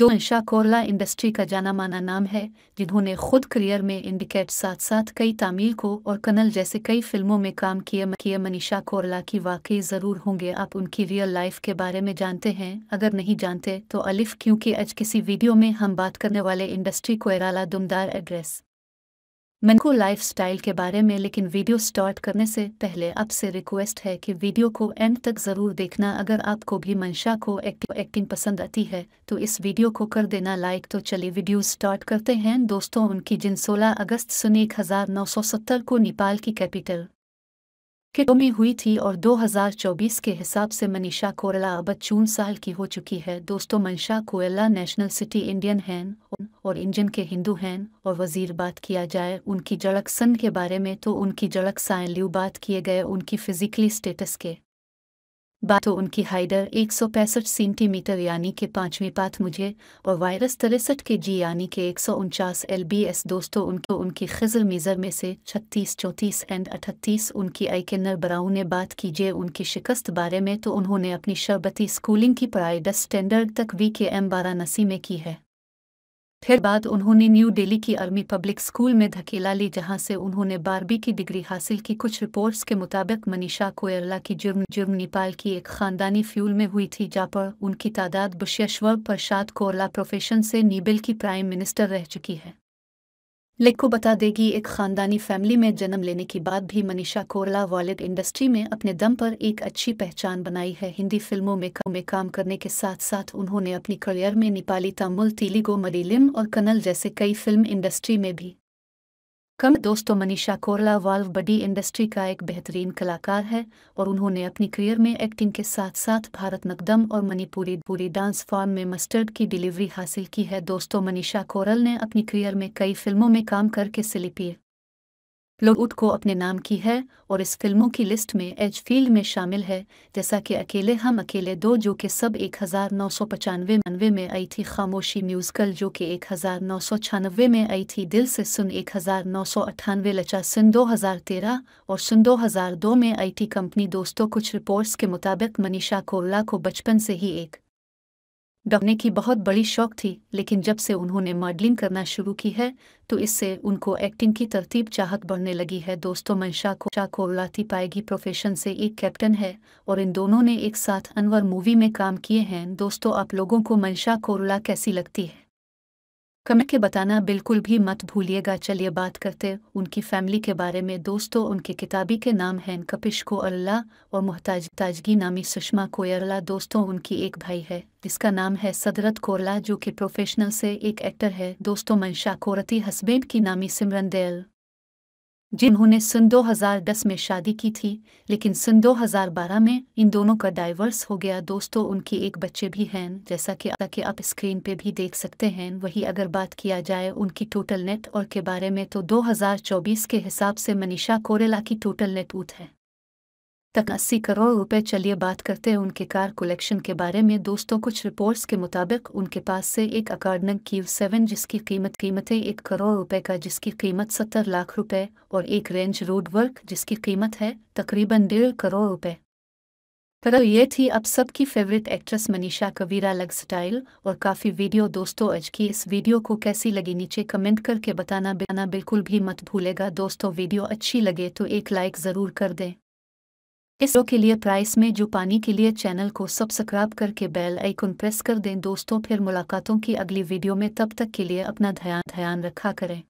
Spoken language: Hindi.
दो अंशा कोरला इंडस्ट्री का जाना माना नाम है जिन्होंने खुद करियर में इंडिकेट साथ साथ कई तामील को और कनल जैसे कई फिल्मों में काम किए किए मनीषा कोरला की वाकई ज़रूर होंगे आप उनकी रियल लाइफ के बारे में जानते हैं अगर नहीं जानते तो अलिफ क्योंकि आज किसी वीडियो में हम बात करने वाले इंडस्ट्री कोयराला दुमदार एड्रेस मन को लाइफ स्टाइल के बारे में लेकिन वीडियो स्टार्ट करने से पहले आपसे रिक्वेस्ट है कि वीडियो को एंड तक ज़रूर देखना अगर आपको भी मंशा को एक्टिंग एक्टिंग पसंद आती है तो इस वीडियो को कर देना लाइक तो चलिए वीडियो स्टार्ट करते हैं दोस्तों उनकी जिन 16 अगस्त सुन एक को नेपाल की कैपिटल किटों में हुई थी और 2024 के हिसाब से मनीषा कोरला अब चून साल की हो चुकी है दोस्तों मनीषा कोयला नेशनल सिटी इंडियन हैं और इंडियन के हिंदू हैं और वजीर बात किया जाए उनकी जड़क सन के बारे में तो उनकी जड़क साइन बात किए गए उनकी फिजिकली स्टेटस के बातों तो उनकी हाइडर एक सौ पैंसठ सेंटीमीटर यानी के पांचवें पात मुझे और वायरस तिरसठ के जी यानी के एक सौ उनचास एल बी एस दोस्तों उनको तो उनकी खजर मिजर में से छत्तीस चौंतीस एंड अठतीस उनकी आइकनर बराऊ ने बात कीजिए उनकी शिकस्त बारे में तो उन्होंने अपनी शरबती स्कूलिंग की पढ़ाई दस स्टैंडर्ड तक वी के एम बारानसी में की है फिर बाद उन्होंने न्यू दिल्ली की आर्मी पब्लिक स्कूल में धकेला ली जहां से उन्होंने बारहवीं की डिग्री हासिल की कुछ रिपोर्ट्स के मुताबिक मनीषा कोयरला की जुर्म जुर्म नेपाल की एक खानदानी फ्यूल में हुई थी जहाँ पर उनकी तादाद बुशेश्वर प्रसाद कोरला प्रोफेशन से नीबिल की प्राइम मिनिस्टर रह चुकी है लेख को बता देगी एक खानदानी फैमिली में जन्म लेने के बाद भी मनीषा कोरला वॉलेट इंडस्ट्री में अपने दम पर एक अच्छी पहचान बनाई है हिंदी फिल्मों में, में काम करने के साथ साथ उन्होंने अपनी करियर में नेपाली तमुल तेलुगु मलयालम और कनल जैसे कई फिल्म इंडस्ट्री में भी कम दोस्तों मनीषा कोरला वाल्व बडी इंडस्ट्री का एक बेहतरीन कलाकार है और उन्होंने अपनी करियर में एक्टिंग के साथ साथ भारत नकदम और मणिपुरी पूरी डांस फॉर्म में मस्टर्ड की डिलीवरी हासिल की है दोस्तों मनीषा कोरल ने अपनी करियर में कई फिल्मों में काम करके सिलिपी लूट को अपने नाम की है और इस फिल्मों की लिस्ट में एज फील्ड में शामिल है जैसा कि अकेले हम अकेले दो जो कि सब एक हज़ार नौ सौ पचानवे मनवे में आई थी खामोशी म्यूजिकल जो कि एक हज़ार नौ सौ छानवे में आई थी दिल से सुन एक हज़ार नौ सौ अट्ठानवे लचा सुन दो हज़ार तेरह और सुन दो हज़ार दो में आई थी कंपनी दोस्तों कुछ रिपोर्ट्स के मुताबिक मनीषा कोल्ला को बचपन से ही एक डरने की बहुत बड़ी शौक थी लेकिन जब से उन्होंने मॉडलिंग करना शुरू की है तो इससे उनको एक्टिंग की तरतीब चाहत बढ़ने लगी है दोस्तों मंशा को शाह लाती पाएगी प्रोफेशन से एक कैप्टन है और इन दोनों ने एक साथ अनवर मूवी में काम किए हैं दोस्तों आप लोगों को मंशा कोरला कैसी लगती है कमेंट के बताना बिल्कुल भी मत भूलिएगा चलिए बात करते उनकी फैमिली के बारे में दोस्तों उनके किताबी के नाम हैं कपिश को अल्लाह और मोहताज ताजगी नामी सुषमा कोयरला दोस्तों उनकी एक भाई है जिसका नाम है सदरत कोरला जो कि प्रोफेशनल से एक एक्टर है दोस्तों मंशा कोरती हस्बैंड की नामी सिमरन देल जिन्होंने सन 2010 में शादी की थी लेकिन सन 2012 में इन दोनों का डाइवर्स हो गया दोस्तों उनके एक बच्चे भी हैं जैसा कि ताकि आप स्क्रीन पे भी देख सकते हैं वही अगर बात किया जाए उनकी टोटल नेट और के बारे में तो 2024 के हिसाब से मनीषा कोरेला की टोटल नेट ऊत है तक अस्सी करोड़ रुपए चलिए बात करते हैं उनके कार कलेक्शन के बारे में दोस्तों कुछ रिपोर्ट्स के मुताबिक उनके पास से एक अकार्डन क्यू सेवन जिसकी कीमत कीमतें एक करोड़ रुपए का जिसकी कीमत सत्तर लाख रुपए और एक रेंज रोड वर्क जिसकी कीमत है तकरीबन डेढ़ करोड़ रुपए पर ये थी अब सबकी फेवरेट एक्ट्रेस मनीषा कवीरा लग स्टाइल और काफ़ी वीडियो दोस्तों आज की इस वीडियो को कैसी लगी नीचे कमेंट करके बताना बिना बिल्कुल भी मत भूलेगा दोस्तों वीडियो अच्छी लगे तो एक लाइक ज़रूर कर दें इस शो के लिए प्राइस में जो पानी के लिए चैनल को सब्सक्राइब करके बेल आइकन प्रेस कर दें दोस्तों फिर मुलाकातों की अगली वीडियो में तब तक के लिए अपना ध्यान ध्यान रखा करें